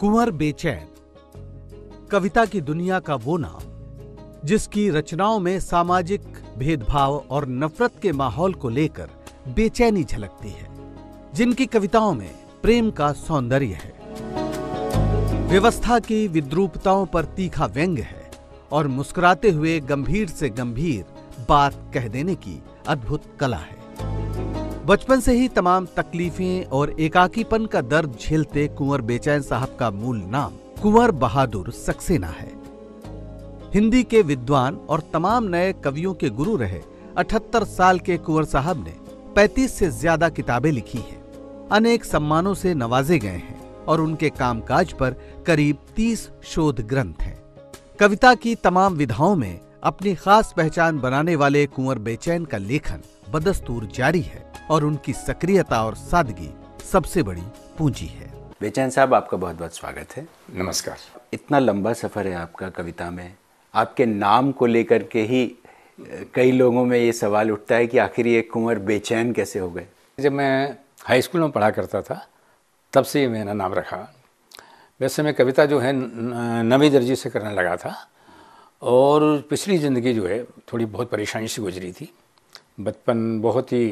कुंवर बेचैन कविता की दुनिया का वो नाम जिसकी रचनाओं में सामाजिक भेदभाव और नफरत के माहौल को लेकर बेचैनी झलकती है जिनकी कविताओं में प्रेम का सौंदर्य है व्यवस्था की विद्रूपताओं पर तीखा व्यंग है और मुस्कुराते हुए गंभीर से गंभीर बात कह देने की अद्भुत कला है बचपन से ही तमाम तकलीफें और एकाकीपन का दर्द झेलते कुंवर बेचैन साहब का मूल नाम कुंवर बहादुर सक्सेना है हिंदी के विद्वान और तमाम नए कवियों के गुरु रहे 78 साल के कुंवर साहब ने 35 से ज्यादा किताबें लिखी हैं अनेक सम्मानों से नवाजे गए हैं और उनके कामकाज पर करीब 30 शोध ग्रंथ हैं कविता की तमाम विधाओं में अपनी खास पहचान बनाने वाले कुंवर बेचैन का लेखन बदस्तूर जारी है और उनकी सक्रियता और सादगी सबसे बड़ी पूंजी है बेचैन साहब आपका बहुत बहुत स्वागत है नमस्कार इतना लंबा सफ़र है आपका कविता में आपके नाम को लेकर के ही कई लोगों में ये सवाल उठता है कि आखिर ये कुंवर बेचैन कैसे हो गए जब मैं हाई स्कूल में पढ़ा करता था तब से ही मैंने नाम रखा वैसे मैं कविता जो है नवी दर्जी से करने लगा था और पिछली ज़िंदगी जो है थोड़ी बहुत परेशानी से गुजरी थी बचपन बहुत ही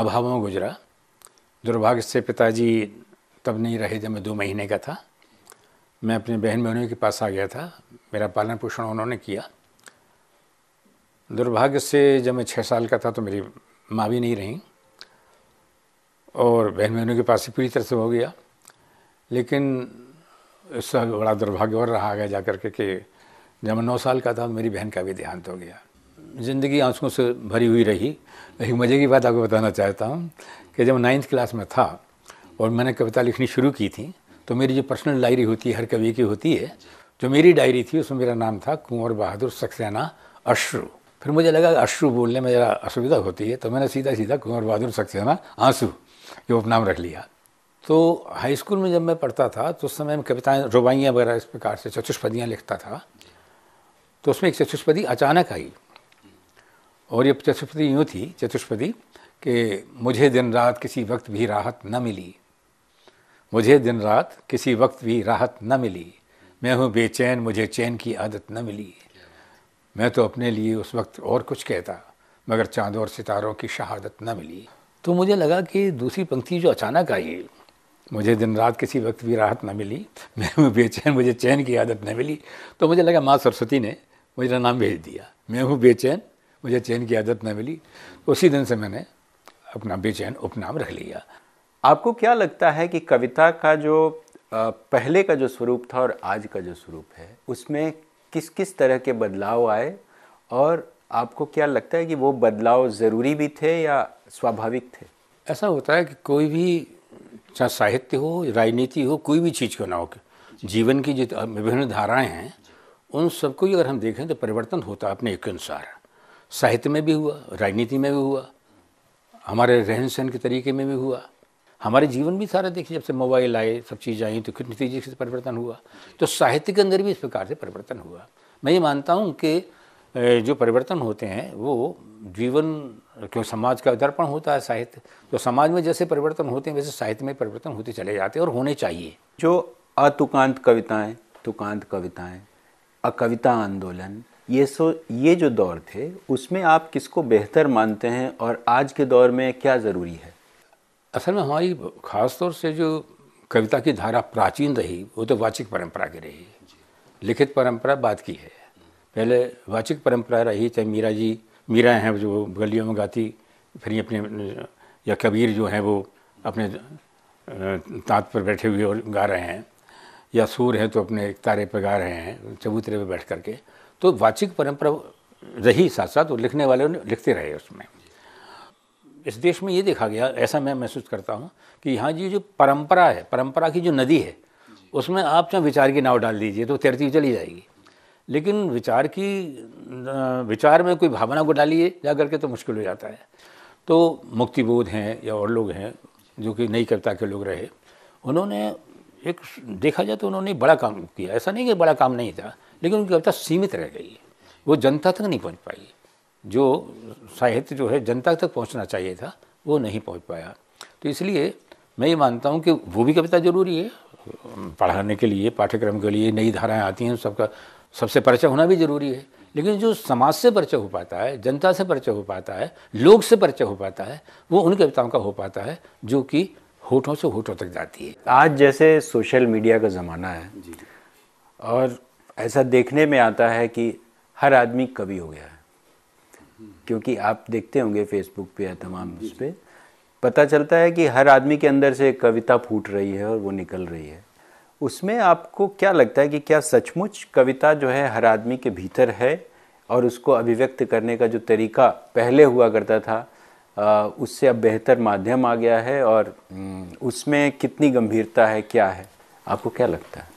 अभाव में गुजरा दुर्भाग्य से पिताजी तब नहीं रहे जब मैं दो महीने का था मैं अपनी बहन बहनों के पास आ गया था मेरा पालन पोषण उन्होंने किया दुर्भाग्य से जब मैं छः साल का था तो मेरी माँ भी नहीं रहीं और बहन बहनों के पास ही पूरी तरह से हो गया लेकिन इसका बड़ा दुर्भाग्य और रहा गया जा करके के कि जब मैं नौ साल का था तो मेरी बहन का भी देहांत हो गया ज़िंदगी आंसुओं से भरी हुई रही एक मज़े की बात आपको बताना चाहता हूँ कि जब नाइन्थ क्लास में था और मैंने कविता लिखनी शुरू की थी तो मेरी जो पर्सनल डायरी होती है हर कवि की होती है जो मेरी डायरी थी उसमें मेरा नाम था कुंवर बहादुर सक्सेना अश्रु फिर मुझे लगा अश्रु बोलने में ज़रा असुविधा होती है तो मैंने सीधा सीधा कुंवर बहादुर सक्सेना आंसू ये उपनाम रख लिया तो हाई स्कूल में जब मैं पढ़ता था तो उस समय मैं कविताएँ रुबाइयाँ वगैरह इस प्रकार से चतुष्पदियाँ लिखता था तो उसमें एक चतुष्पदी अचानक आई और ये चतुष्पदी यूँ थी चतुष्पदी कि मुझे दिन रात किसी वक्त भी राहत न मिली मुझे दिन रात किसी वक्त भी राहत न मिली मैं हूँ बेचैन मुझे चैन की आदत न मिली मैं तो अपने लिए उस वक्त और कुछ कहता मगर चांद और सितारों की शहादत न मिली तो मुझे लगा कि दूसरी पंक्ति जो अचानक आई मुझे दिन रात किसी वक्त भी राहत न मिली मैं हूँ बेचैन मुझे चैन की आदत न मिली तो मुझे लगा माँ सरस्वती ने मुझे नाम भेज दिया मैं हूँ बेचैन मुझे चैन की आदत न मिली उसी दिन से मैंने अपना बेचैन उपनाम रख लिया आपको क्या लगता है कि कविता का जो पहले का जो स्वरूप था और आज का जो स्वरूप है उसमें किस किस तरह के बदलाव आए और आपको क्या लगता है कि वो बदलाव ज़रूरी भी थे या स्वाभाविक थे ऐसा होता है कि कोई भी चाहे साहित्य हो राजनीति हो कोई भी चीज़ को ना हो जीवन की जो विभिन्न धाराएं हैं उन सबको ही अगर हम देखें तो परिवर्तन होता है अपने एक अनुसार साहित्य में भी हुआ राजनीति में भी हुआ हमारे रहन सहन के तरीके में भी हुआ हमारे जीवन भी सारा देखिए जब से मोबाइल आए सब चीज़ आई तो किस नतीजे से परिवर्तन हुआ तो साहित्य के अंदर भी इस प्रकार से परिवर्तन हुआ मैं ये मानता हूँ कि जो परिवर्तन होते हैं वो जीवन क्यों समाज का दर्पण होता है साहित्य तो समाज में जैसे परिवर्तन होते हैं वैसे साहित्य में परिवर्तन होते चले जाते हैं और होने चाहिए जो अतुकांत कविताएं तुकांत कविताएं अकविता आंदोलन ये सो ये जो दौर थे उसमें आप किसको बेहतर मानते हैं और आज के दौर में क्या ज़रूरी है असल में हमारी ख़ासतौर से जो कविता की धारा प्राचीन रही वो तो वाचिक परंपरा की रही लिखित परंपरा बात की है पहले वाचिक परंपरा रही चाहे मीरा जी मीरा हैं जो गलियों में गाती फिर अपने या कबीर जो हैं वो अपने ताँत पर बैठे हुए और गा रहे हैं या सूर हैं तो अपने तारे पर गा रहे हैं चबूतरे पर बैठ करके तो वाचिक परंपरा रही साथ साथ लिखने वाले लिखते रहे उसमें इस देश में ये देखा गया ऐसा मैं महसूस करता हूँ कि यहाँ जी जो परंपरा है परंपरा की जो नदी है उसमें आप चाहे विचार की नाव डाल दीजिए तो तैरती चली जाएगी लेकिन विचार की विचार में कोई भावना को डालिए जा करके तो मुश्किल हो जाता है तो मुक्तिबोध हैं या और लोग हैं जो कि नई कविता के लोग रहे उन्होंने एक देखा जाए तो उन्होंने बड़ा काम किया ऐसा नहीं कि बड़ा काम नहीं था लेकिन उनकी कविता सीमित रह गई वो जनता तक नहीं पहुंच पाई जो साहित्य जो है जनता तक पहुंचना चाहिए था वो नहीं पहुंच पाया तो इसलिए मैं ये मानता हूँ कि वो भी कविता ज़रूरी है पढ़ाने के लिए पाठ्यक्रम के लिए नई धाराएं आती हैं सबका सबसे परिचय होना भी ज़रूरी है लेकिन जो समाज से परिचय हो पाता है जनता से परिचय हो पाता है लोग से परिचय हो पाता है वो उन कविताओं का हो पाता है जो कि होठों से होठों तक जाती है आज जैसे सोशल मीडिया का ज़माना है और ऐसा देखने में आता है कि हर आदमी कवि हो गया है क्योंकि आप देखते होंगे फेसबुक पे या तमाम उस पर पता चलता है कि हर आदमी के अंदर से कविता फूट रही है और वो निकल रही है उसमें आपको क्या लगता है कि क्या सचमुच कविता जो है हर आदमी के भीतर है और उसको अभिव्यक्त करने का जो तरीका पहले हुआ करता था उससे अब बेहतर माध्यम आ गया है और उसमें कितनी गंभीरता है क्या है आपको क्या लगता है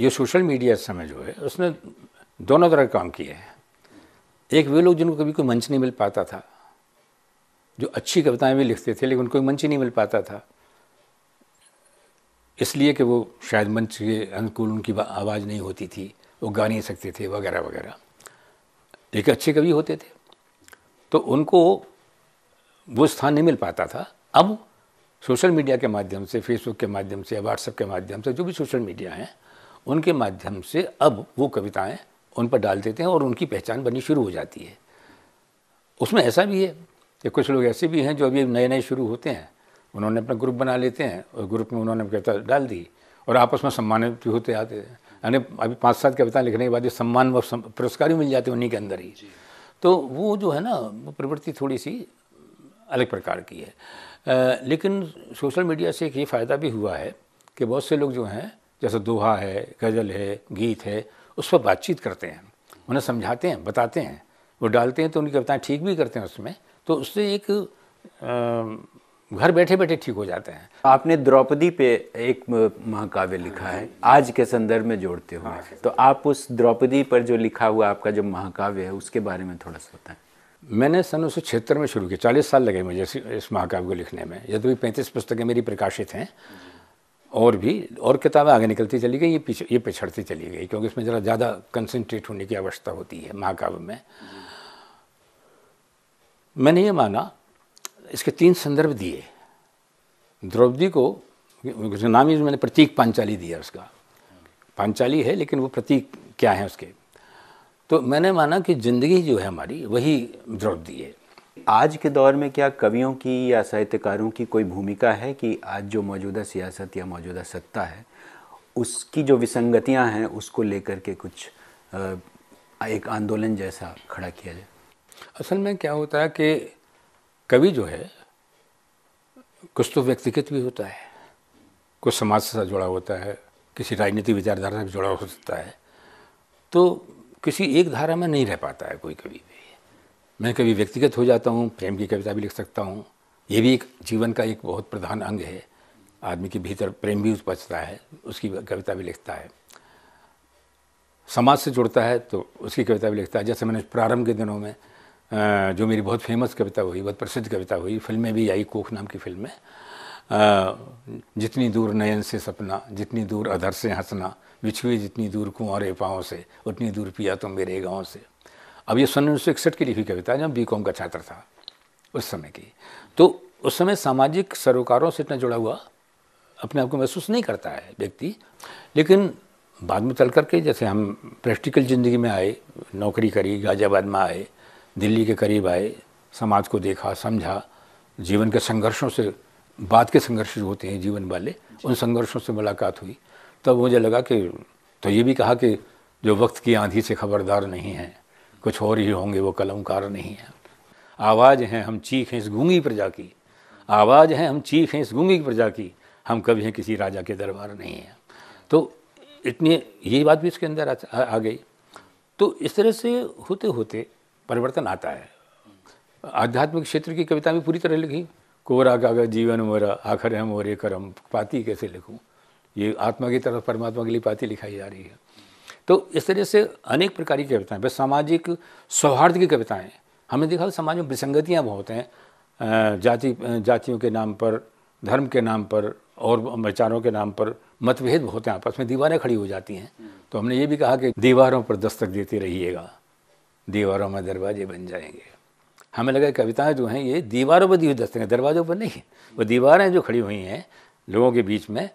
ये सोशल मीडिया समय जो है उसने दोनों तरह काम किए हैं एक वे लोग जिनको कभी कोई मंच नहीं मिल पाता था जो अच्छी कविताएं भी लिखते थे लेकिन उनको मंच ही नहीं मिल पाता था इसलिए कि वो शायद मंच के अनुकूल उनकी आवाज़ नहीं होती थी वो गा नहीं सकते थे वगैरह वगैरह एक अच्छे कवि होते थे तो उनको वो स्थान नहीं मिल पाता था अब सोशल मीडिया के माध्यम से फेसबुक के माध्यम से व्हाट्सएप के माध्यम से जो भी सोशल मीडिया हैं उनके माध्यम से अब वो कविताएं उन पर डाल देते हैं और उनकी पहचान बननी शुरू हो जाती है उसमें ऐसा भी है कि कुछ लोग ऐसे भी हैं जो अभी नए नए शुरू होते हैं उन्होंने अपना ग्रुप बना लेते हैं और ग्रुप में उन्होंने कविता डाल दी और आपस में सम्मानित भी होते आते हैं यानी अभी पाँच सात कविता लिखने के बाद ये सम्मान व पुरस्कार भी मिल जाते हैं उन्हीं के अंदर ही तो वो जो है ना प्रवृत्ति थोड़ी सी अलग प्रकार की है आ, लेकिन सोशल मीडिया से एक ये फ़ायदा भी हुआ है कि बहुत से लोग जो हैं जैसे दोहा है गज़ल है गीत है उस पर बातचीत करते हैं उन्हें समझाते हैं बताते हैं वो डालते हैं तो उनकी कविताएँ ठीक भी करते हैं उसमें तो उससे एक घर बैठे बैठे ठीक हो जाते हैं आपने द्रौपदी पे एक महाकाव्य लिखा है आज के संदर्भ में जोड़ते हुए हाँ। तो आप उस द्रौपदी पर जो लिखा हुआ आपका जो महाकाव्य है उसके बारे में थोड़ा सा बताएं मैंने सन उन्नीस छिहत्तर में शुरू किया चालीस साल लगे मुझे इस महाकाव्य को लिखने में यदि पैंतीस पुस्तकें मेरी प्रकाशित हैं और भी और किताबें आगे निकलती चली गई ये पीछे ये पिछड़ती चली गई क्योंकि इसमें ज़रा ज़्यादा कंसंट्रेट होने की आवश्यकता होती है महाकाव्य में मैंने ये माना इसके तीन संदर्भ दिए द्रौपदी को नाम ही मैंने प्रतीक पांचाली दिया उसका पांचाली है लेकिन वो प्रतीक क्या है उसके तो मैंने माना कि ज़िंदगी जो है हमारी वही द्रौपदी है आज के दौर में क्या कवियों की या साहित्यकारों की कोई भूमिका है कि आज जो मौजूदा सियासत या मौजूदा सत्ता है उसकी जो विसंगतियां हैं उसको लेकर के कुछ एक आंदोलन जैसा खड़ा किया जाए असल में क्या होता है कि कवि जो है कुछ तो व्यक्तिगत भी होता है कुछ समाज से जुड़ा होता है किसी राजनीतिक विचारधारा से जुड़ा हो सकता है तो किसी एक धारा में नहीं रह पाता है कोई कवि भी मैं कभी व्यक्तिगत हो जाता हूँ प्रेम की कविता भी लिख सकता हूँ ये भी एक जीवन का एक बहुत प्रधान अंग है आदमी के भीतर प्रेम भी उपजता है उसकी कविता भी लिखता है समाज से जुड़ता है तो उसकी कविता भी लिखता है जैसे मैंने प्रारंभ के दिनों में जो मेरी बहुत फेमस कविता हुई बहुत प्रसिद्ध कविता हुई फिल्में भी आई कोख नाम की फिल्म में जितनी दूर नयन से सपना जितनी दूर अधर से हंसना बिछुए जितनी दूर कुंवर पाँव से उतनी दूर पिया तो मेरे गाँव से अब ये सन उन्नीस सौ इकसठ की लिखी कविता जब बी कॉम का छात्र था उस समय की तो उस समय सामाजिक सरोकारों से इतना जुड़ा हुआ अपने आप को महसूस नहीं करता है व्यक्ति लेकिन बाद में चल करके जैसे हम प्रैक्टिकल ज़िंदगी में आए नौकरी करी गाजियाबाद में आए दिल्ली के करीब आए समाज को देखा समझा जीवन के संघर्षों से बाद के संघर्ष जो होते हैं जीवन वाले उन संघर्षों से मुलाकात हुई तब तो मुझे लगा कि तो ये भी कहा कि जो वक्त की आंधी से खबरदार नहीं है कुछ और ही होंगे वो कलमकार नहीं है आवाज़ हैं हम चीख हैं इस गूंगी प्रजा की आवाज़ हैं हम चीख हैं इस गूंगी प्रजा की हम कभी हैं किसी राजा के दरबार नहीं हैं तो इतनी ये बात भी इसके अंदर आ, आ गई तो इस तरह से होते होते परिवर्तन आता है आध्यात्मिक क्षेत्र की कविता भी पूरी तरह लिखी कोरा कागा जीवन मोरा आखिर हम और करम पाती कैसे लिखूं ये आत्मा की तरफ परमात्मा के लिए पाती लिखाई जा रही है तो इस तरह से अनेक प्रकार की कविताएँ बस सामाजिक सौहार्द की कविताएँ हमने देखा समाज में विसंगतियाँ बहुत हैं जाति जातियों के नाम पर धर्म के नाम पर और विचारों के नाम पर मतभेद बहुत हैं आपस में दीवारें खड़ी हो जाती हैं तो हमने ये भी कहा कि दीवारों पर दस्तक देते रहिएगा दीवारों में दरवाजे बन जाएंगे हमें लगा कविताएं जो हैं ये दीवारों पर दी हुई हैं दरवाजों पर नहीं वो दीवारें जो खड़ी हुई हैं लोगों के बीच में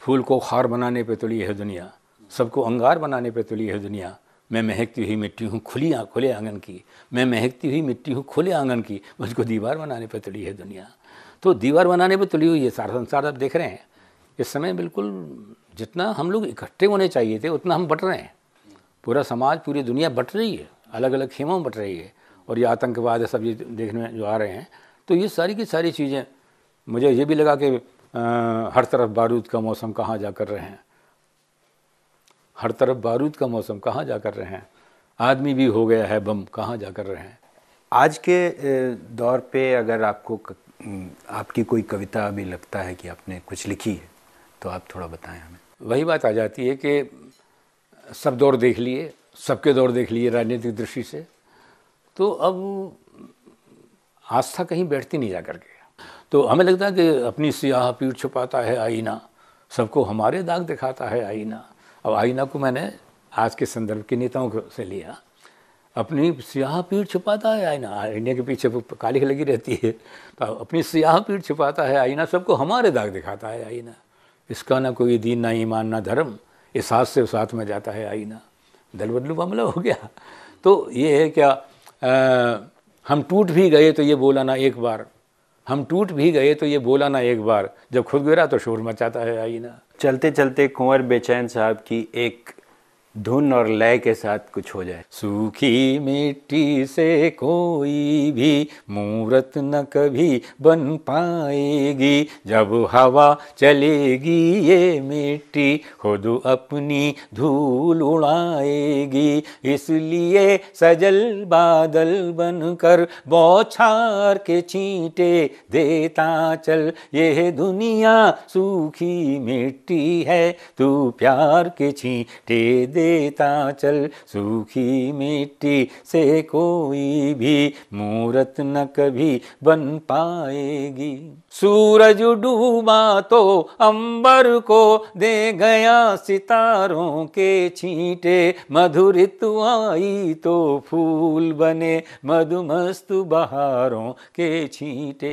फूल को खार बनाने पर तुली है दुनिया सबको अंगार बनाने पर तुली है दुनिया मैं महकती हुई मिट्टी हूँ खुली आ, खुले आंगन की मैं महकती हुई मिट्टी हूँ खुले आंगन की मुझको दीवार बनाने पर तुली है दुनिया तो दीवार बनाने पर तुली हुई है सारा संसार आप देख रहे हैं इस समय बिल्कुल जितना हम लोग इकट्ठे होने चाहिए थे उतना हम बट रहे हैं पूरा समाज पूरी दुनिया बट रही है अलग अलग खेमों में बट रही है और ये आतंकवाद है सब ये देखने में जो आ रहे हैं तो ये सारी की सारी चीज़ें मुझे ये भी लगा कि आ, हर तरफ बारूद का मौसम कहाँ जा कर रहे हैं हर तरफ बारूद का मौसम कहाँ जा कर रहे हैं आदमी भी हो गया है बम कहाँ जा कर रहे हैं आज के दौर पे अगर आपको आपकी कोई कविता भी लगता है कि आपने कुछ लिखी है तो आप थोड़ा बताएं हमें वही बात आ जाती है कि सब दौर देख लिए सबके दौर देख लिए राजनीतिक दृष्टि से तो अब आस्था कहीं बैठती नहीं जा करके तो हमें लगता है कि अपनी सियाह पीठ छुपाता है आईना सबको हमारे दाग दिखाता है आईना अब आईना को मैंने आज के संदर्भ के नेताओं से लिया अपनी सियाह पीठ छुपाता है आईना आईने के पीछे काली लगी रहती है तो अपनी स्याह पीठ छुपाता है आईना सबको हमारे दाग दिखाता है आईना इसका ना कोई दीन ना ईमान ना धर्म ये साथ से साथ में जाता है आईना दल बदलू मामला हो गया तो ये है क्या आ, हम टूट भी गए तो ये बोला ना एक बार हम टूट भी गए तो ये बोला ना एक बार जब खुद गिरा तो शोर मचाता है ना चलते चलते कुंवर बेचैन साहब की एक धुन और लय के साथ कुछ हो जाए सूखी मिट्टी से कोई भी मूर्त न कभी बन पाएगी जब हवा चलेगी ये मिट्टी खुद अपनी धूल उड़ाएगी इसलिए सजल बादल बनकर बौछार के छींटे देता चल ये दुनिया सूखी मिट्टी है तू प्यार के छींटे दे देता चल सूखी मिट्टी से कोई भी मूरत न कभी बन पाएगी सूरज डूबा तो अंबर को दे गया सितारों के छींटे मधुर आई तो फूल बने मधुमस्त बहारों के छींटे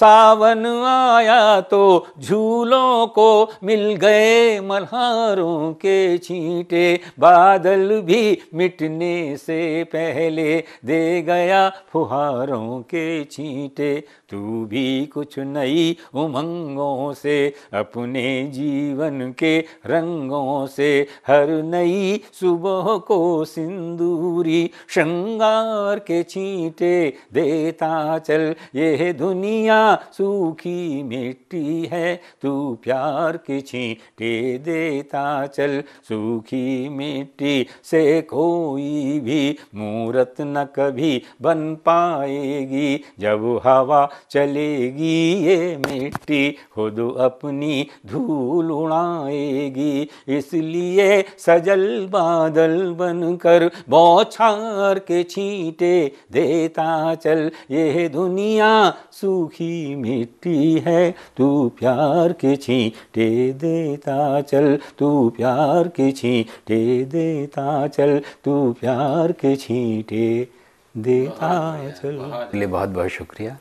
सावन आया तो झूलों को मिल गए मल्हारों के छींटे बादल भी मिटने से पहले दे गया फुहारों के छींटे तू भी कुछ कुछ नई उमंगों से अपने जीवन के रंगों से हर नई सुबह को सिंदूरी श्रृंगार के छींटे देता चल यह दुनिया सूखी मिट्टी है तू प्यार के छींटे देता चल सूखी मिट्टी से कोई भी मूरत न कभी बन पाएगी जब हवा चलेगी ये मिट्टी खुद अपनी धूल उड़ाएगी इसलिए सजल बादल बनकर बौछार के छींटे देता चल ये दुनिया सूखी मिट्टी है तू प्यार के छींटे देता चल तू प्यार के छींटे देता चल तू प्यार के छींटे देता चल लिए बहुत बहुत शुक्रिया